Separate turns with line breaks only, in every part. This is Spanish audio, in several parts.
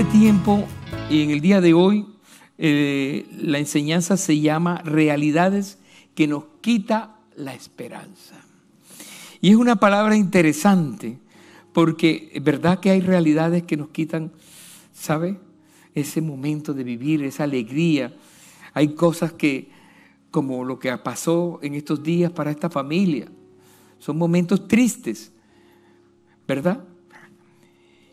Este tiempo y en el día de hoy, eh, la enseñanza se llama Realidades que nos quita la esperanza. Y es una palabra interesante, porque es verdad que hay realidades que nos quitan, ¿sabe? Ese momento de vivir, esa alegría. Hay cosas que, como lo que pasó en estos días para esta familia, son momentos tristes, ¿verdad?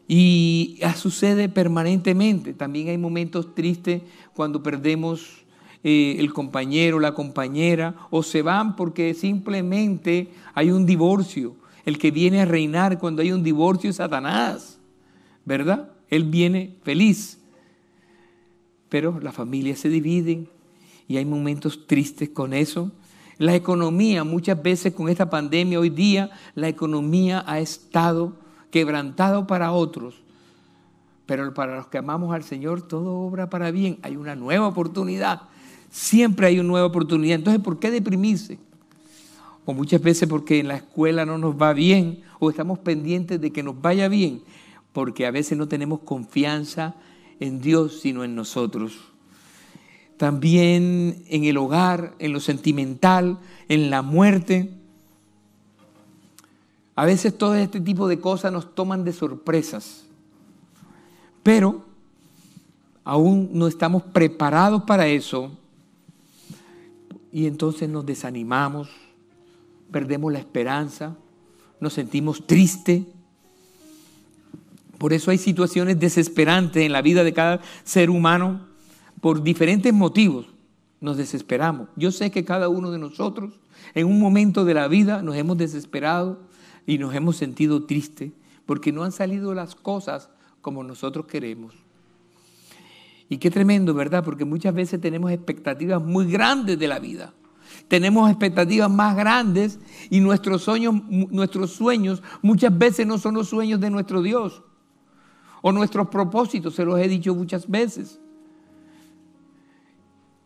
Y ah, sucede permanentemente. También hay momentos tristes cuando perdemos eh, el compañero, la compañera, o se van porque simplemente hay un divorcio. El que viene a reinar cuando hay un divorcio es Satanás, ¿verdad? Él viene feliz. Pero las familias se dividen y hay momentos tristes con eso. La economía, muchas veces con esta pandemia hoy día, la economía ha estado quebrantado para otros. Pero para los que amamos al Señor, todo obra para bien. Hay una nueva oportunidad. Siempre hay una nueva oportunidad. Entonces, ¿por qué deprimirse? O muchas veces porque en la escuela no nos va bien o estamos pendientes de que nos vaya bien, porque a veces no tenemos confianza en Dios, sino en nosotros. También en el hogar, en lo sentimental, en la muerte. A veces todo este tipo de cosas nos toman de sorpresas, pero aún no estamos preparados para eso y entonces nos desanimamos, perdemos la esperanza, nos sentimos tristes. Por eso hay situaciones desesperantes en la vida de cada ser humano por diferentes motivos. Nos desesperamos. Yo sé que cada uno de nosotros en un momento de la vida nos hemos desesperado y nos hemos sentido tristes porque no han salido las cosas como nosotros queremos. Y qué tremendo, ¿verdad? Porque muchas veces tenemos expectativas muy grandes de la vida. Tenemos expectativas más grandes y nuestros sueños, nuestros sueños muchas veces no son los sueños de nuestro Dios o nuestros propósitos, se los he dicho muchas veces.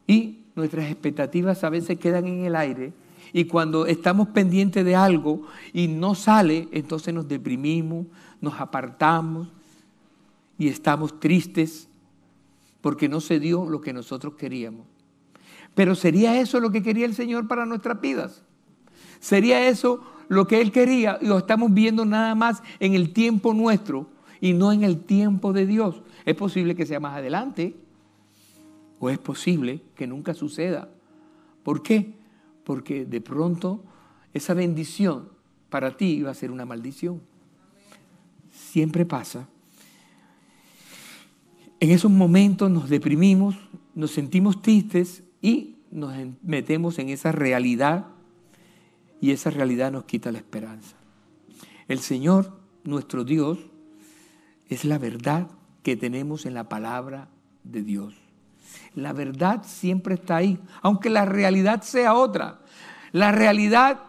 Y nuestras expectativas a veces quedan en el aire y cuando estamos pendientes de algo y no sale, entonces nos deprimimos, nos apartamos y estamos tristes porque no se dio lo que nosotros queríamos. Pero ¿sería eso lo que quería el Señor para nuestras vidas? ¿Sería eso lo que Él quería? Y lo estamos viendo nada más en el tiempo nuestro y no en el tiempo de Dios. Es posible que sea más adelante o es posible que nunca suceda. ¿Por qué? porque de pronto esa bendición para ti iba a ser una maldición. Siempre pasa. En esos momentos nos deprimimos, nos sentimos tristes y nos metemos en esa realidad y esa realidad nos quita la esperanza. El Señor, nuestro Dios, es la verdad que tenemos en la palabra de Dios. La verdad siempre está ahí, aunque la realidad sea otra. La realidad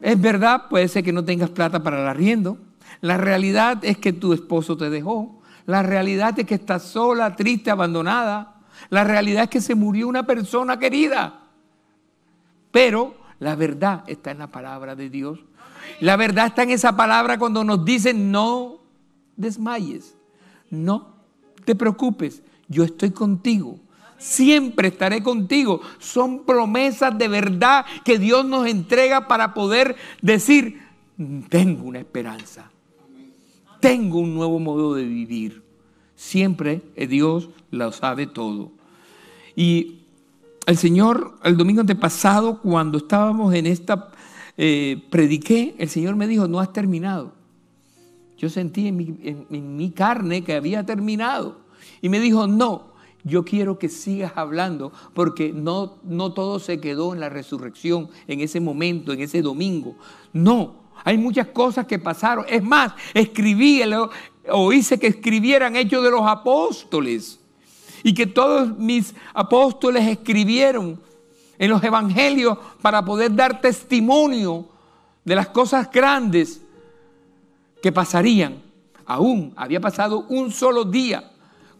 es verdad, puede ser que no tengas plata para el arriendo. La realidad es que tu esposo te dejó. La realidad es que estás sola, triste, abandonada. La realidad es que se murió una persona querida. Pero la verdad está en la palabra de Dios. La verdad está en esa palabra cuando nos dicen no desmayes, no te preocupes, yo estoy contigo siempre estaré contigo. Son promesas de verdad que Dios nos entrega para poder decir, tengo una esperanza, tengo un nuevo modo de vivir. Siempre eh, Dios lo sabe todo. Y el Señor, el domingo antepasado, cuando estábamos en esta, eh, prediqué, el Señor me dijo, no has terminado. Yo sentí en mi, en mi carne que había terminado. Y me dijo, no, yo quiero que sigas hablando, porque no, no todo se quedó en la resurrección, en ese momento, en ese domingo. No, hay muchas cosas que pasaron. Es más, escribí o hice que escribieran hechos de los apóstoles. Y que todos mis apóstoles escribieron en los evangelios para poder dar testimonio de las cosas grandes que pasarían. Aún había pasado un solo día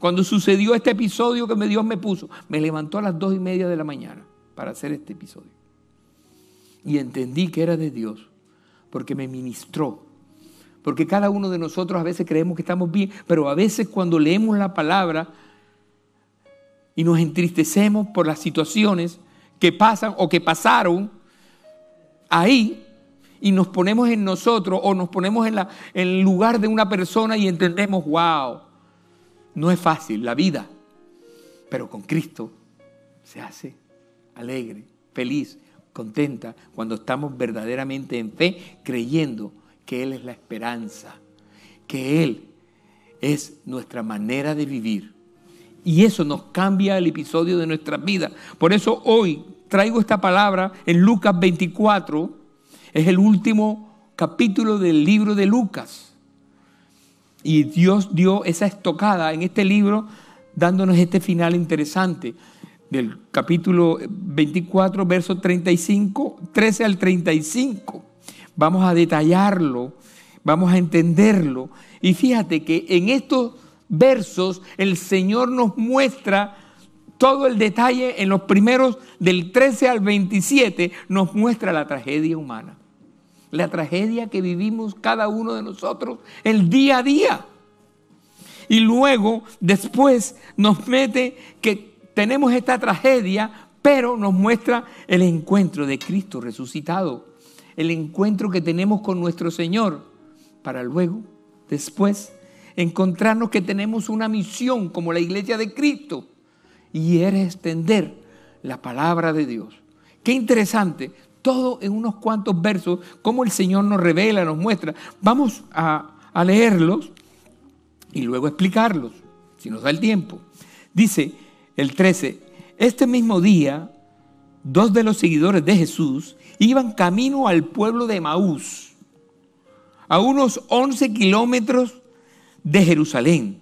cuando sucedió este episodio que Dios me puso, me levantó a las dos y media de la mañana para hacer este episodio. Y entendí que era de Dios, porque me ministró. Porque cada uno de nosotros a veces creemos que estamos bien, pero a veces cuando leemos la palabra y nos entristecemos por las situaciones que pasan o que pasaron ahí, y nos ponemos en nosotros o nos ponemos en, la, en el lugar de una persona y entendemos, wow, no es fácil la vida, pero con Cristo se hace alegre, feliz, contenta cuando estamos verdaderamente en fe, creyendo que Él es la esperanza, que Él es nuestra manera de vivir. Y eso nos cambia el episodio de nuestra vida. Por eso hoy traigo esta palabra en Lucas 24, es el último capítulo del libro de Lucas. Y Dios dio esa estocada en este libro dándonos este final interesante del capítulo 24, verso 35, 13 al 35. Vamos a detallarlo, vamos a entenderlo. Y fíjate que en estos versos el Señor nos muestra todo el detalle en los primeros del 13 al 27, nos muestra la tragedia humana la tragedia que vivimos cada uno de nosotros el día a día. Y luego, después, nos mete que tenemos esta tragedia, pero nos muestra el encuentro de Cristo resucitado, el encuentro que tenemos con nuestro Señor, para luego, después, encontrarnos que tenemos una misión como la iglesia de Cristo, y es extender la palabra de Dios. Qué interesante, todo en unos cuantos versos, como el Señor nos revela, nos muestra. Vamos a, leerlos y luego explicarlos, si nos da el tiempo. Dice el 13, este mismo día, dos de los seguidores de Jesús iban camino al pueblo de Maús, a unos 11 kilómetros de Jerusalén.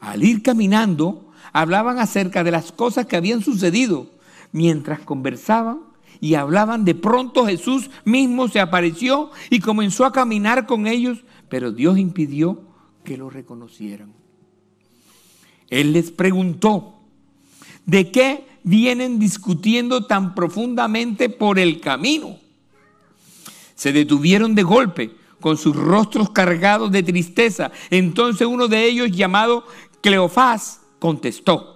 Al ir caminando, hablaban acerca de las cosas que habían sucedido. Mientras conversaban, y hablaban, de pronto Jesús mismo se apareció y comenzó a caminar con ellos, pero Dios impidió que lo reconocieran. Él les preguntó, ¿de qué vienen discutiendo tan profundamente por el camino? Se detuvieron de golpe con sus rostros cargados de tristeza. Entonces uno de ellos, llamado Cleofás, contestó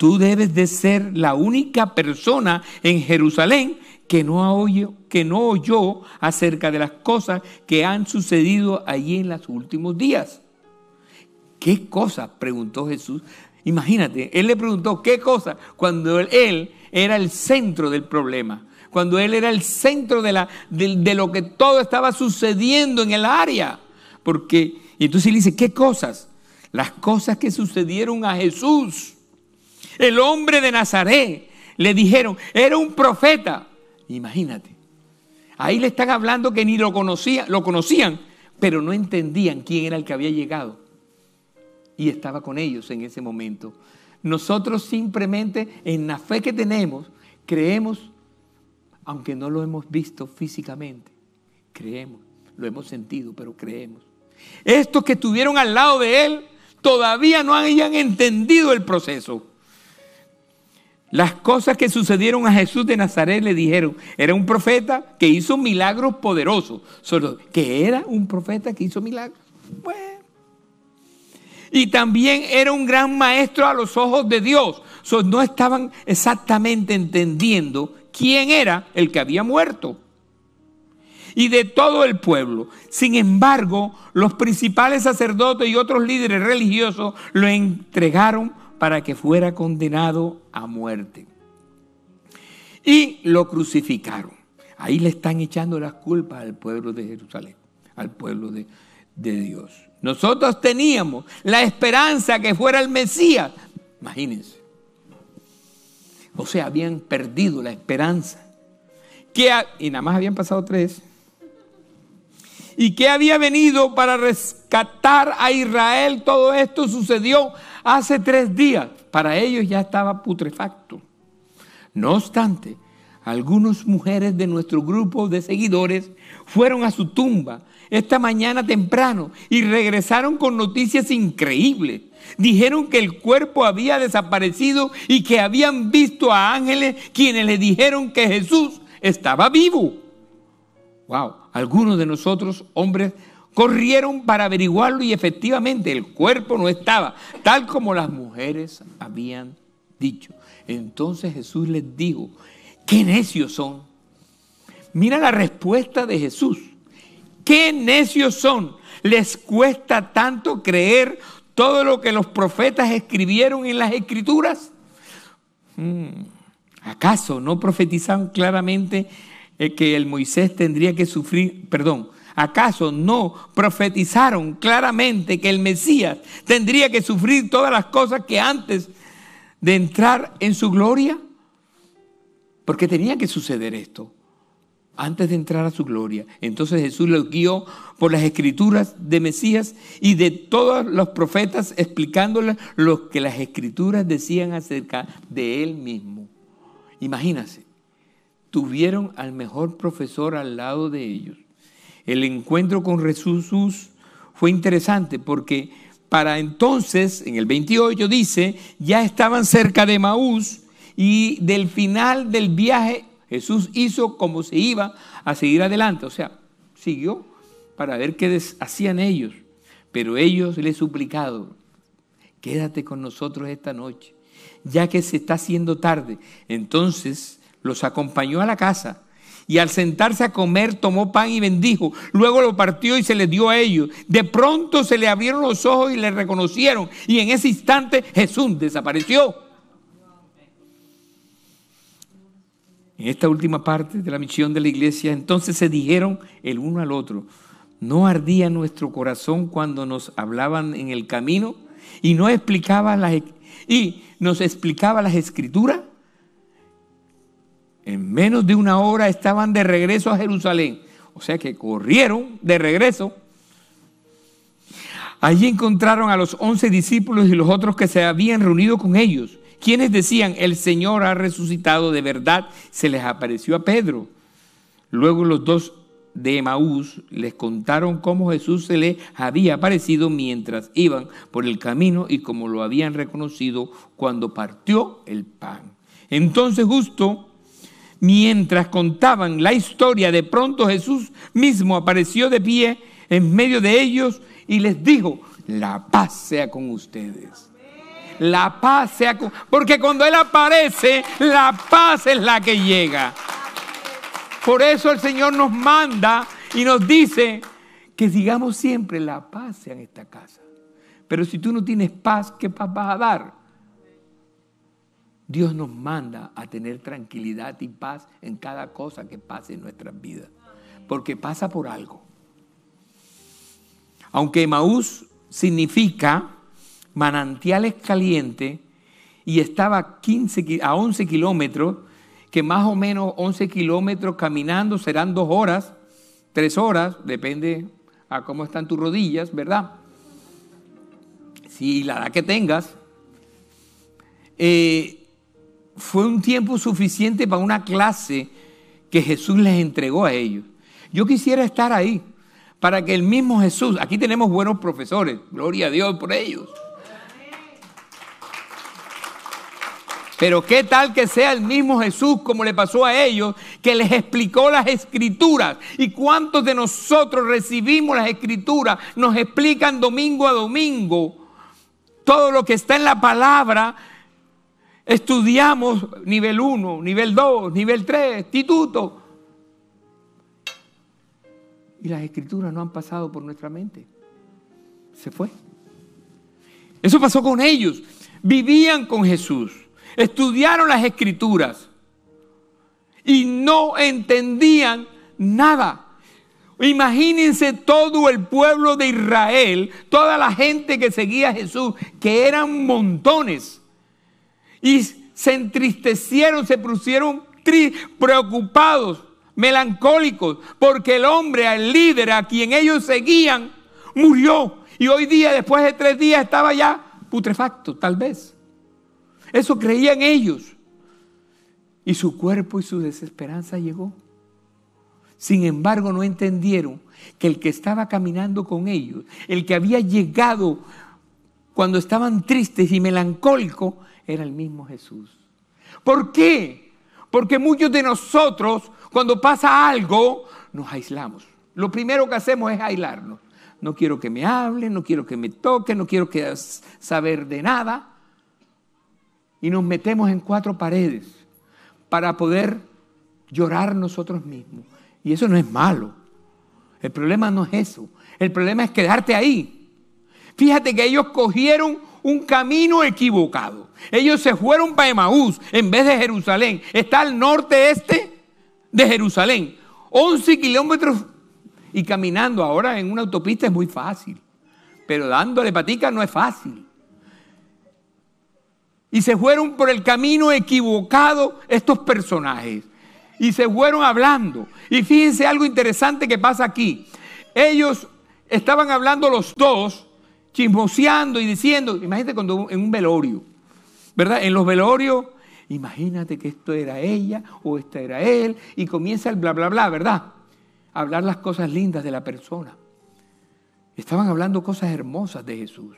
Tú debes de ser la única persona en Jerusalén que no, oyó, que no oyó acerca de las cosas que han sucedido allí en los últimos días. ¿Qué cosas? preguntó Jesús. Imagínate, él le preguntó qué cosa cuando él, era el centro del problema, cuando él era el centro de, lo que todo estaba sucediendo en el área. Porque, y entonces él dice, ¿qué cosas? Las cosas que sucedieron a Jesús el hombre de Nazaret, le dijeron, era un profeta. Imagínate. Ahí le están hablando que ni lo, conocía, lo conocían, pero no entendían quién era el que había llegado. Y estaba con ellos en ese momento. Nosotros simplemente en la fe que tenemos, creemos, aunque no lo hemos visto físicamente, creemos, lo hemos sentido, pero creemos. Estos que estuvieron al lado de él todavía no habían entendido el proceso. Las cosas que sucedieron a Jesús de Nazaret le dijeron, era un profeta que hizo milagros poderosos, solo que era un profeta que hizo milagros. Y también era un gran maestro a los ojos de Dios. no estaban exactamente entendiendo quién era el que había muerto. Y de todo el pueblo. Sin embargo, los principales sacerdotes y otros líderes religiosos lo entregaron para que fuera condenado a muerte. Y lo crucificaron. Ahí le están echando las culpas al pueblo de Jerusalén, al pueblo de, Dios. Nosotros teníamos la esperanza que fuera el Mesías. Imagínense. O sea, habían perdido la esperanza. y nada más habían pasado tres. Y que había venido para rescatar a Israel, todo esto sucedió hace tres días. Para ellos ya estaba putrefacto. No obstante, algunas mujeres de nuestro grupo de seguidores fueron a su tumba esta mañana temprano y regresaron con noticias increíbles. Dijeron que el cuerpo había desaparecido y que habían visto a ángeles quienes le dijeron que Jesús estaba vivo. Wow, algunos de nosotros, hombres Corrieron para averiguarlo y efectivamente el cuerpo no estaba, tal como las mujeres habían dicho. Entonces Jesús les dijo, qué necios son. Mira la respuesta de Jesús. Qué necios son. Les cuesta tanto creer todo lo que los profetas escribieron en las escrituras. Hmm, ¿Acaso no profetizaban claramente eh, que el Moisés tendría que sufrir, perdón, ¿Acaso no profetizaron claramente que el Mesías tendría que sufrir todas las cosas que antes de entrar en su gloria? Porque tenía que suceder esto antes de entrar a su gloria. Entonces Jesús los guió por las escrituras de Mesías y de todos los profetas explicándoles lo que las escrituras decían acerca de él mismo. Imagínense, tuvieron al mejor profesor al lado de ellos el encuentro con Jesús fue interesante porque para entonces, en el 28 dice, ya estaban cerca de Maús y del final del viaje Jesús hizo como se iba a seguir adelante. O sea, siguió para ver qué hacían ellos. Pero ellos le suplicaron, quédate con nosotros esta noche, ya que se está haciendo tarde. Entonces los acompañó a la casa y al sentarse a comer tomó pan y bendijo. Luego lo partió y se le dio a ellos. De pronto se le abrieron los ojos y le reconocieron. Y en ese instante Jesús desapareció. En esta última parte de la misión de la iglesia, entonces se dijeron el uno al otro, ¿no ardía nuestro corazón cuando nos hablaban en el camino y no explicaban las, e- y nos explicaba las escrituras? En menos de una hora estaban de regreso a Jerusalén. O sea que corrieron de regreso. Allí encontraron a los once discípulos y los otros que se habían reunido con ellos, quienes decían, el Señor ha resucitado de verdad, se les apareció a Pedro. Luego los dos de Emaús les contaron cómo Jesús se les había aparecido mientras iban por el camino y cómo lo habían reconocido cuando partió el pan. Entonces justo Mientras contaban la historia, de pronto Jesús mismo apareció de pie en medio de ellos y les dijo, la paz sea con ustedes. La paz sea con... Porque cuando Él aparece, la paz es la que llega. Por eso el Señor nos manda y nos dice que sigamos siempre la paz en esta casa. Pero si tú no tienes paz, ¿qué paz vas a dar? Dios nos manda a tener tranquilidad y paz en cada cosa que pase en nuestras vidas, porque pasa por algo. Aunque Maús significa manantiales calientes y estaba a, 15, 11 kilómetros, que más o menos 11 kilómetros caminando serán dos horas, tres horas, depende a cómo están tus rodillas, ¿verdad? Si la edad que tengas. Eh, fue un tiempo suficiente para una clase que Jesús les entregó a ellos. Yo quisiera estar ahí para que el mismo Jesús, aquí tenemos buenos profesores, gloria a Dios por ellos. Pero qué tal que sea el mismo Jesús como le pasó a ellos, que les explicó las escrituras. ¿Y cuántos de nosotros recibimos las escrituras? Nos explican domingo a domingo todo lo que está en la palabra estudiamos nivel 1, nivel 2, nivel 3, instituto. Y las escrituras no han pasado por nuestra mente. Se fue. Eso pasó con ellos. Vivían con Jesús. Estudiaron las escrituras. Y no entendían nada. Imagínense todo el pueblo de Israel, toda la gente que seguía a Jesús, que eran montones y se entristecieron, se pusieron preocupados, melancólicos, porque el hombre, el líder a quien ellos seguían, murió. Y hoy día, después de tres días, estaba ya putrefacto, tal vez. Eso creían ellos. Y su cuerpo y su desesperanza llegó. Sin embargo, no entendieron que el que estaba caminando con ellos, el que había llegado cuando estaban tristes y melancólicos, era el mismo Jesús. ¿Por qué? Porque muchos de nosotros, cuando pasa algo, nos aislamos. Lo primero que hacemos es aislarnos. No quiero que me hablen, no quiero que me toquen, no quiero que saber de nada. Y nos metemos en cuatro paredes para poder llorar nosotros mismos. Y eso no es malo. El problema no es eso. El problema es quedarte ahí. Fíjate que ellos cogieron un camino equivocado. Ellos se fueron para Emaús en vez de Jerusalén. Está al norte-este de Jerusalén. 11 kilómetros y caminando ahora en una autopista es muy fácil. Pero dándole patica no es fácil. Y se fueron por el camino equivocado estos personajes. Y se fueron hablando. Y fíjense algo interesante que pasa aquí. Ellos estaban hablando los dos chismoseando y diciendo, imagínate cuando en un velorio, ¿verdad? En los velorios, imagínate que esto era ella o esta era él, y comienza el bla, bla, bla, ¿verdad? Hablar las cosas lindas de la persona. Estaban hablando cosas hermosas de Jesús,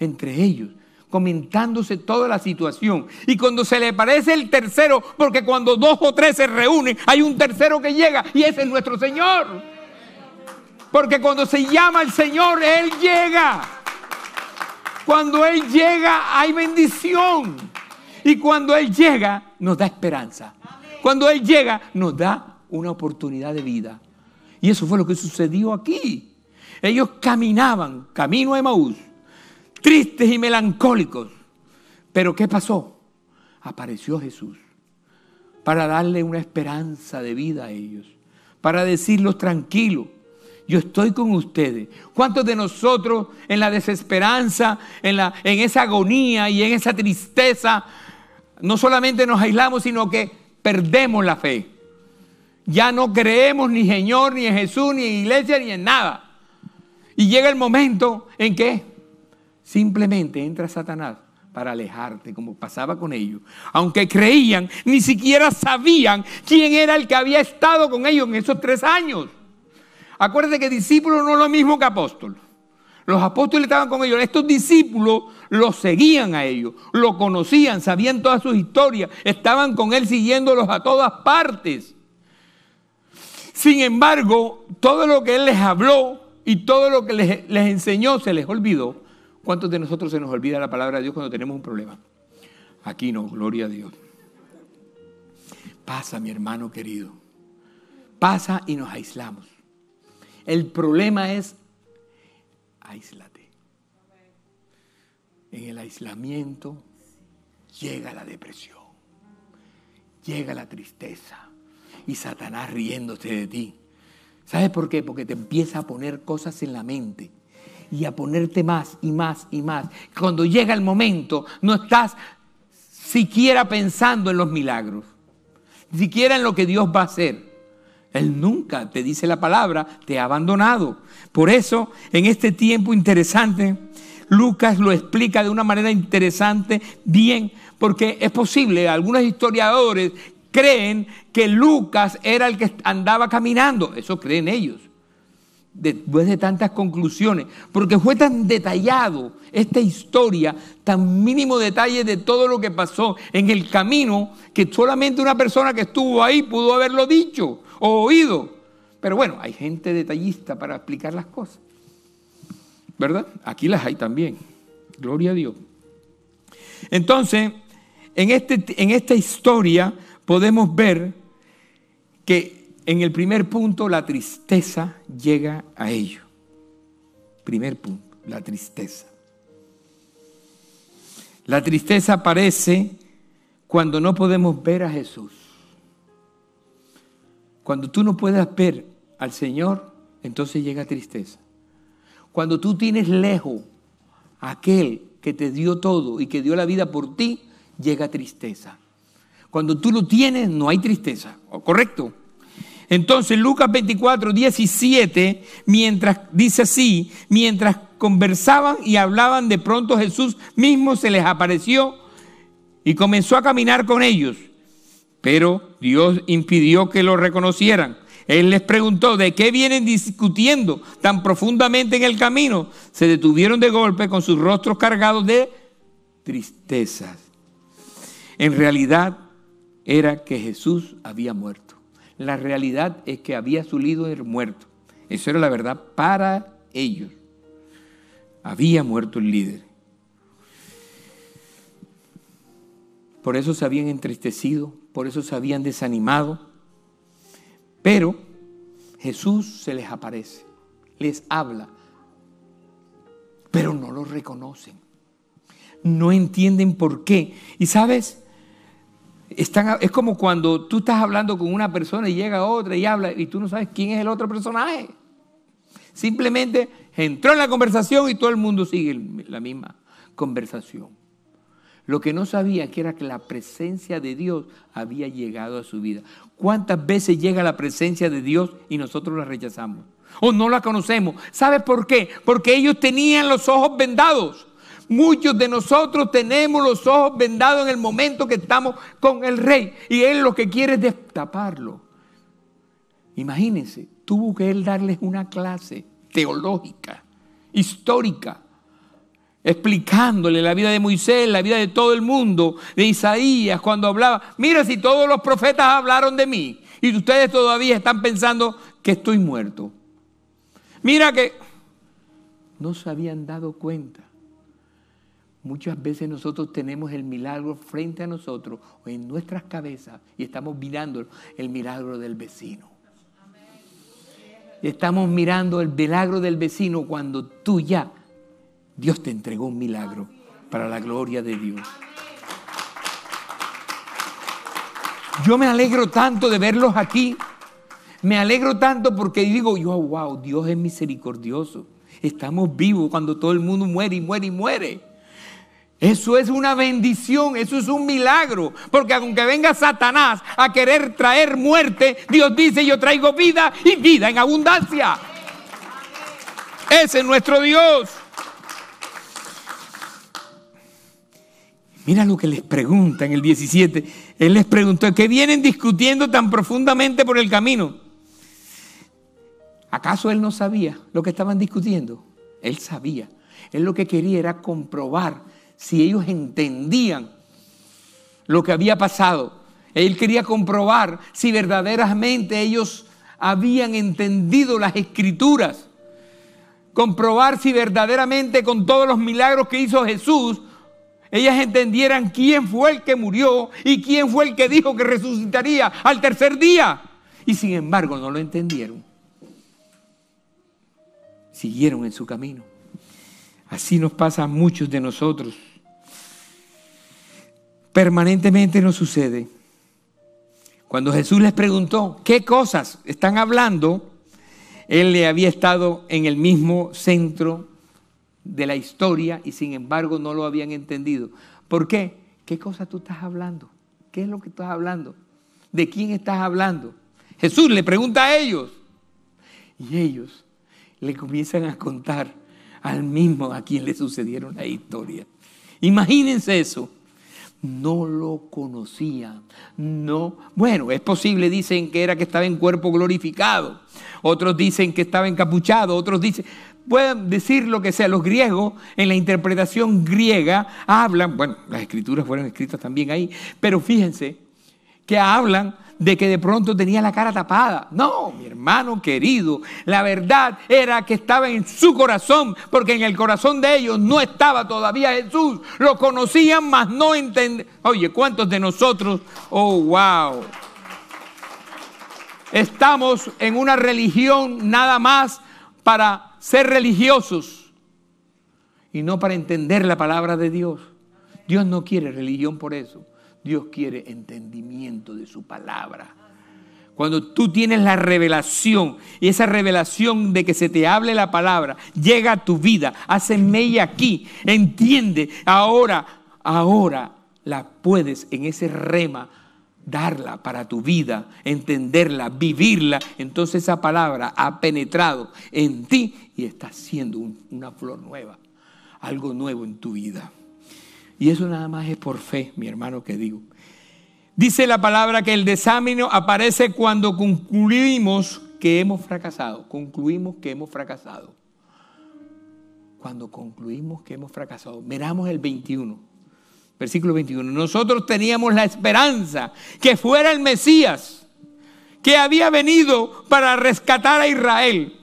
entre ellos, comentándose toda la situación. Y cuando se le parece el tercero, porque cuando dos o tres se reúnen, hay un tercero que llega y ese es nuestro Señor. Porque cuando se llama el Señor, Él llega. Cuando Él llega hay bendición. Y cuando Él llega nos da esperanza. Cuando Él llega nos da una oportunidad de vida. Y eso fue lo que sucedió aquí. Ellos caminaban camino a Emaús, tristes y melancólicos. Pero ¿qué pasó? Apareció Jesús para darle una esperanza de vida a ellos, para decirlos tranquilos yo estoy con ustedes. ¿Cuántos de nosotros en la desesperanza, en, la, en esa agonía y en esa tristeza, no solamente nos aislamos, sino que perdemos la fe? Ya no creemos ni Señor, ni en Jesús, ni en iglesia, ni en nada. Y llega el momento en que simplemente entra Satanás para alejarte, como pasaba con ellos. Aunque creían, ni siquiera sabían quién era el que había estado con ellos en esos tres años. Acuérdate que discípulo no es lo mismo que apóstol. Los apóstoles estaban con ellos. Estos discípulos los seguían a ellos, lo conocían, sabían todas sus historias, estaban con él siguiéndolos a todas partes. Sin embargo, todo lo que él les habló y todo lo que les enseñó se les olvidó. ¿Cuántos de nosotros se nos olvida la palabra de Dios cuando tenemos un problema? Aquí no, gloria a Dios. Pasa, mi hermano querido. Pasa y nos aislamos. El problema es aíslate. En el aislamiento llega la depresión, llega la tristeza y Satanás riéndose de ti. ¿Sabes por qué? Porque te empieza a poner cosas en la mente y a ponerte más y más y más. Cuando llega el momento, no estás siquiera pensando en los milagros, ni siquiera en lo que Dios va a hacer. Él nunca, te dice la palabra, te ha abandonado. Por eso, en este tiempo interesante, Lucas lo explica de una manera interesante, bien, porque es posible, algunos historiadores creen que Lucas era el que andaba caminando, eso creen ellos, después de tantas conclusiones, porque fue tan detallado esta historia, tan mínimo detalle de todo lo que pasó en el camino, que solamente una persona que estuvo ahí pudo haberlo dicho, o oído. Pero bueno, hay gente detallista para explicar las cosas. ¿Verdad? Aquí las hay también. Gloria a Dios. Entonces, en, este, en esta historia podemos ver que en el primer punto la tristeza llega a ellos. Primer punto, la tristeza. La tristeza aparece cuando no podemos ver a Jesús. Cuando tú no puedes ver al Señor, entonces llega tristeza. Cuando tú tienes lejos a aquel que te dio todo y que dio la vida por ti, llega tristeza. Cuando tú lo tienes, no hay tristeza, ¿correcto? Entonces Lucas 24, 17, mientras, dice así, mientras conversaban y hablaban, de pronto Jesús mismo se les apareció y comenzó a caminar con ellos pero Dios impidió que lo reconocieran. Él les preguntó, ¿de qué vienen discutiendo tan profundamente en el camino? Se detuvieron de golpe con sus rostros cargados de tristezas. En realidad era que Jesús había muerto. La realidad es que había salido el muerto. Eso era la verdad para ellos. Había muerto el líder. por eso se habían entristecido, por eso se habían desanimado. Pero Jesús se les aparece, les habla, pero no lo reconocen. No entienden por qué. Y sabes, es como cuando tú estás hablando con una persona y llega otra y habla y tú no sabes quién es el otro personaje. Simplemente entró en la conversación y todo el mundo sigue la misma conversación. Lo que no sabía que era que la presencia de Dios había llegado a su vida. ¿Cuántas veces llega la presencia de Dios y nosotros la rechazamos? O no la conocemos. ¿Sabe por qué? Porque ellos tenían los ojos vendados. Muchos de nosotros tenemos los ojos vendados en el momento que estamos con el rey. Y él lo que quiere es destaparlo. Imagínense, tuvo que él darles una clase teológica, histórica, explicándole la vida de Moisés, la vida de todo el mundo, de Isaías, cuando hablaba, mira si todos los profetas hablaron de mí y ustedes todavía están pensando que estoy muerto. Mira que no se habían dado cuenta. Muchas veces nosotros tenemos el milagro frente a nosotros o en nuestras cabezas y estamos mirando el milagro del vecino. Estamos mirando el milagro del vecino cuando tú ya Dios te entregó un milagro para la gloria de Dios. Yo me alegro tanto de verlos aquí. Me alegro tanto porque digo, yo, wow, Dios es misericordioso. Estamos vivos cuando todo el mundo muere y muere y muere. Eso es una bendición, eso es un milagro. Porque aunque venga Satanás a querer traer muerte, Dios dice, yo traigo vida y vida en abundancia. Ese es nuestro Dios. Mira lo que les pregunta en el 17. Él les preguntó, ¿qué vienen discutiendo tan profundamente por el camino? ¿Acaso él no sabía lo que estaban discutiendo? Él sabía. Él lo que quería era comprobar si ellos entendían lo que había pasado. Él quería comprobar si verdaderamente ellos habían entendido las escrituras. Comprobar si verdaderamente con todos los milagros que hizo Jesús, ellas entendieran quién fue el que murió y quién fue el que dijo que resucitaría al tercer día. Y sin embargo no lo entendieron. Siguieron en su camino. Así nos pasa a muchos de nosotros. Permanentemente nos sucede. Cuando Jesús les preguntó qué cosas están hablando, Él le había estado en el mismo centro de la historia y sin embargo no lo habían entendido. ¿Por qué? ¿Qué cosa tú estás hablando? ¿Qué es lo que estás hablando? ¿De quién estás hablando? Jesús le pregunta a ellos. Y ellos le comienzan a contar al mismo a quien le sucedieron la historia. Imagínense eso. No lo conocían. No, bueno, es posible, dicen que era que estaba en cuerpo glorificado. Otros dicen que estaba encapuchado. Otros dicen, pueden decir lo que sea. Los griegos, en la interpretación griega, hablan, bueno, las escrituras fueron escritas también ahí, pero fíjense que hablan de que de pronto tenía la cara tapada. No, mi hermano querido, la verdad era que estaba en su corazón, porque en el corazón de ellos no estaba todavía Jesús. Lo conocían, mas no entendían. Oye, ¿cuántos de nosotros? Oh, wow. Estamos en una religión nada más para ser religiosos y no para entender la palabra de Dios. Dios no quiere religión por eso. Dios quiere entendimiento de su palabra. Cuando tú tienes la revelación y esa revelación de que se te hable la palabra, llega a tu vida, hace mella aquí, entiende, ahora, ahora la puedes en ese rema darla para tu vida, entenderla, vivirla, entonces esa palabra ha penetrado en ti y está siendo una flor nueva, algo nuevo en tu vida. Y eso nada más es por fe, mi hermano, que digo. Dice la palabra que el desámino aparece cuando concluimos que hemos fracasado, concluimos que hemos fracasado. Cuando concluimos que hemos fracasado, miramos el 21 Versículo 21. Nosotros teníamos la esperanza que fuera el Mesías, que había venido para rescatar a Israel.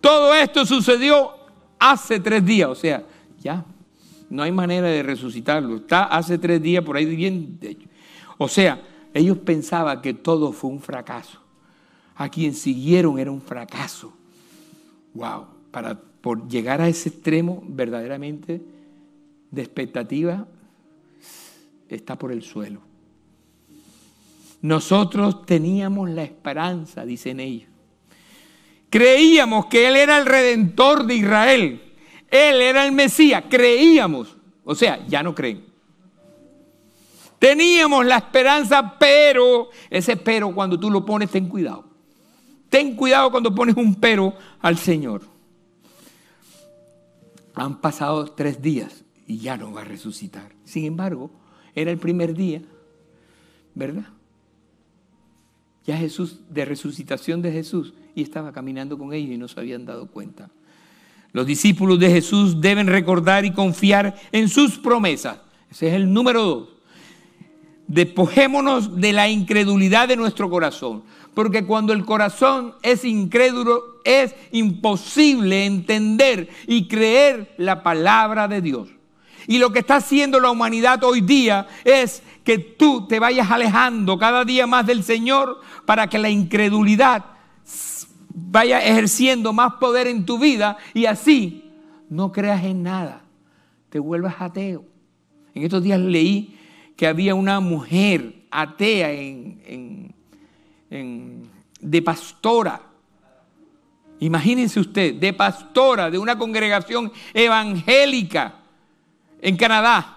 Todo esto sucedió hace tres días, o sea, ya. No hay manera de resucitarlo. Está hace tres días por ahí bien. O sea, ellos pensaban que todo fue un fracaso. A quien siguieron era un fracaso. Wow. Para por llegar a ese extremo verdaderamente de expectativa está por el suelo. Nosotros teníamos la esperanza, dicen ellos. Creíamos que Él era el redentor de Israel. Él era el Mesías. Creíamos. O sea, ya no creen. Teníamos la esperanza, pero ese pero cuando tú lo pones, ten cuidado. Ten cuidado cuando pones un pero al Señor. Han pasado tres días y ya no va a resucitar. Sin embargo, era el primer día, ¿verdad? Ya Jesús, de resucitación de Jesús, y estaba caminando con ellos y no se habían dado cuenta. Los discípulos de Jesús deben recordar y confiar en sus promesas. Ese es el número dos. Despojémonos de la incredulidad de nuestro corazón, porque cuando el corazón es incrédulo es imposible entender y creer la palabra de Dios. Y lo que está haciendo la humanidad hoy día es que tú te vayas alejando cada día más del Señor para que la incredulidad vaya ejerciendo más poder en tu vida y así no creas en nada, te vuelvas ateo. En estos días leí que había una mujer atea de pastora. Imagínense usted, de pastora de una congregación evangélica en Canadá.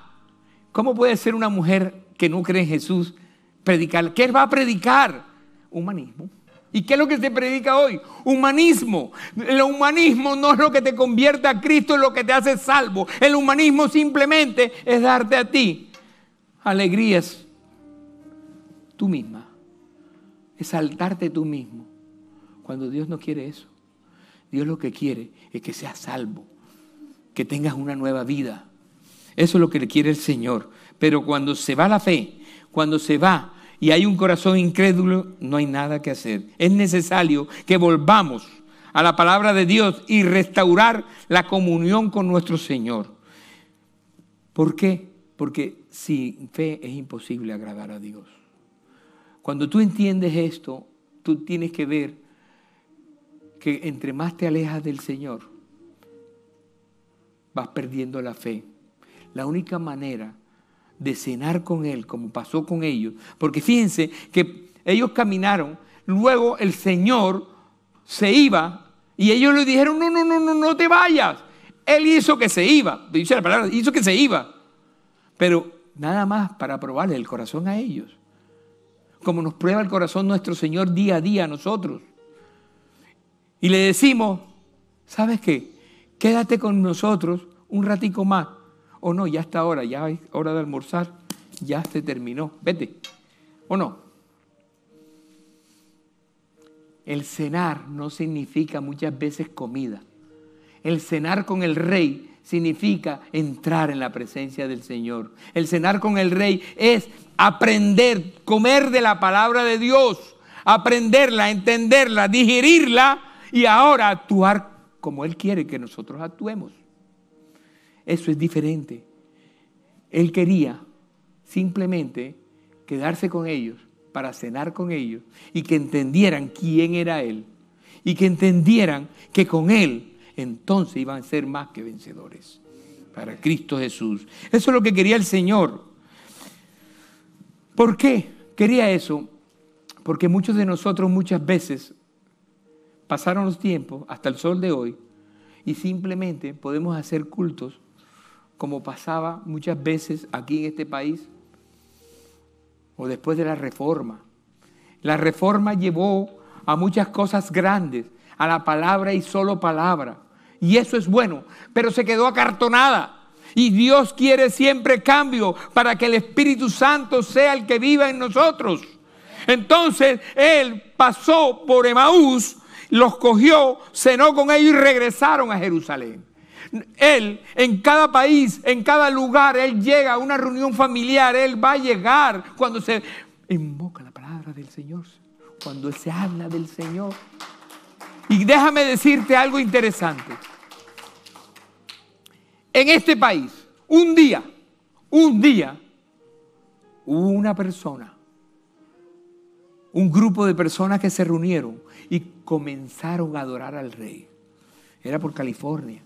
¿Cómo puede ser una mujer que no cree en Jesús predicar? ¿Qué va a predicar? Humanismo. ¿Y qué es lo que se predica hoy? Humanismo. El humanismo no es lo que te convierte a Cristo, es lo que te hace salvo. El humanismo simplemente es darte a ti alegrías tú misma. Es tú mismo. Cuando Dios no quiere eso. Dios lo que quiere es que seas salvo, que tengas una nueva vida, eso es lo que le quiere el Señor. Pero cuando se va la fe, cuando se va y hay un corazón incrédulo, no hay nada que hacer. Es necesario que volvamos a la palabra de Dios y restaurar la comunión con nuestro Señor. ¿Por qué? Porque sin fe es imposible agradar a Dios. Cuando tú entiendes esto, tú tienes que ver que entre más te alejas del Señor, vas perdiendo la fe, la única manera de cenar con Él, como pasó con ellos, porque fíjense que ellos caminaron, luego el Señor se iba y ellos le dijeron, no, no, no, no, no te vayas. Él hizo que se iba, dice la palabra, hizo que se iba, pero nada más para probarle el corazón a ellos, como nos prueba el corazón nuestro Señor día a día a nosotros. Y le decimos, ¿sabes qué? Quédate con nosotros un ratico más o oh, no, ya está hora, ya es hora de almorzar, ya se terminó, vete. ¿O no? El cenar no significa muchas veces comida. El cenar con el rey significa entrar en la presencia del Señor. El cenar con el rey es aprender, comer de la palabra de Dios, aprenderla, entenderla, digerirla y ahora actuar como Él quiere que nosotros actuemos. Eso es diferente. Él quería simplemente quedarse con ellos para cenar con ellos y que entendieran quién era Él y que entendieran que con Él entonces iban a ser más que vencedores para Cristo Jesús. Eso es lo que quería el Señor. ¿Por qué quería eso? Porque muchos de nosotros muchas veces pasaron los tiempos hasta el sol de hoy y simplemente podemos hacer cultos como pasaba muchas veces aquí en este país, o después de la reforma. La reforma llevó a muchas cosas grandes, a la palabra y solo palabra. Y eso es bueno, pero se quedó acartonada. Y Dios quiere siempre cambio para que el Espíritu Santo sea el que viva en nosotros. Entonces Él pasó por Emaús, los cogió, cenó con ellos y regresaron a Jerusalén. Él, en cada país, en cada lugar, Él llega a una reunión familiar, Él va a llegar cuando se invoca la palabra del Señor, cuando se habla del Señor. Y déjame decirte algo interesante. En este país, un día, un día, hubo una persona, un grupo de personas que se reunieron y comenzaron a adorar al rey. Era por California.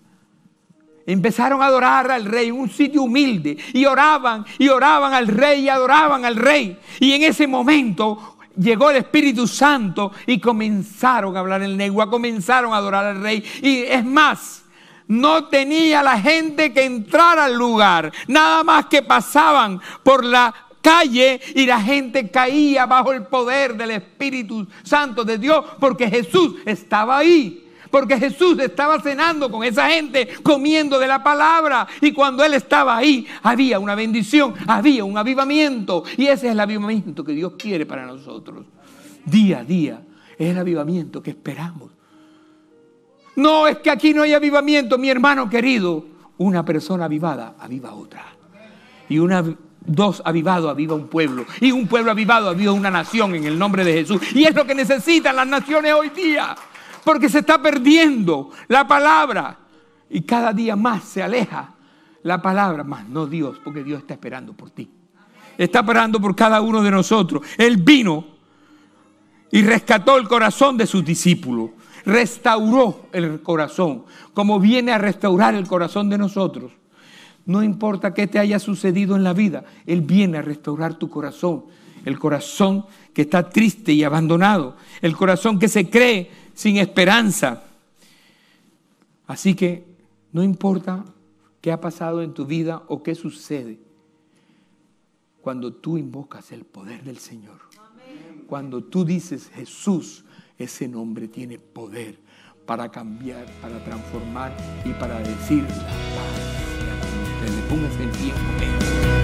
Empezaron a adorar al rey en un sitio humilde y oraban y oraban al rey y adoraban al rey. Y en ese momento llegó el Espíritu Santo y comenzaron a hablar en lengua, comenzaron a adorar al rey. Y es más, no tenía la gente que entrar al lugar, nada más que pasaban por la calle y la gente caía bajo el poder del Espíritu Santo de Dios porque Jesús estaba ahí porque Jesús estaba cenando con esa gente, comiendo de la palabra. Y cuando Él estaba ahí, había una bendición, había un avivamiento. Y ese es el avivamiento que Dios quiere para nosotros. Día a día es el avivamiento que esperamos. No es que aquí no hay avivamiento, mi hermano querido. Una persona avivada aviva otra. Y una Dos avivados aviva un pueblo. Y un pueblo avivado aviva una nación en el nombre de Jesús. Y es lo que necesitan las naciones hoy día porque se está perdiendo la palabra. Y cada día más se aleja la palabra, más no Dios, porque Dios está esperando por ti. Está esperando por cada uno de nosotros. Él vino y rescató el corazón de sus discípulos. Restauró el corazón, como viene a restaurar el corazón de nosotros. No importa qué te haya sucedido en la vida, Él viene a restaurar tu corazón. El corazón que está triste y abandonado. El corazón que se cree sin esperanza. Así que no importa qué ha pasado en tu vida o qué sucede, cuando tú invocas el poder del Señor, cuando tú dices Jesús, ese nombre tiene poder para cambiar, para transformar y para decir la paz. en pie.